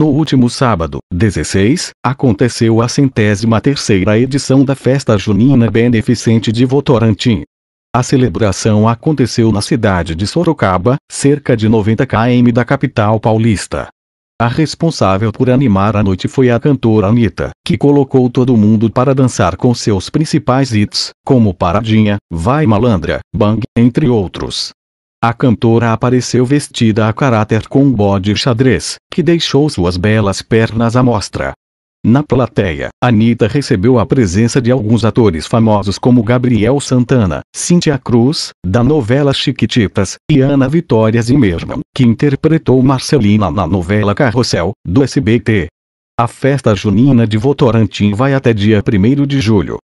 No último sábado, 16, aconteceu a centésima terceira edição da Festa Junina Beneficente de Votorantim. A celebração aconteceu na cidade de Sorocaba, cerca de 90 km da capital paulista. A responsável por animar a noite foi a cantora Anitta, que colocou todo mundo para dançar com seus principais hits, como Paradinha, Vai Malandra, Bang, entre outros. A cantora apareceu vestida a caráter com um bode xadrez, que deixou suas belas pernas à mostra. Na plateia, Anitta recebeu a presença de alguns atores famosos como Gabriel Santana, Cynthia Cruz, da novela Chiquititas, e Ana Vitória Zimmermann, que interpretou Marcelina na novela Carrossel, do SBT. A festa junina de Votorantim vai até dia 1 de julho.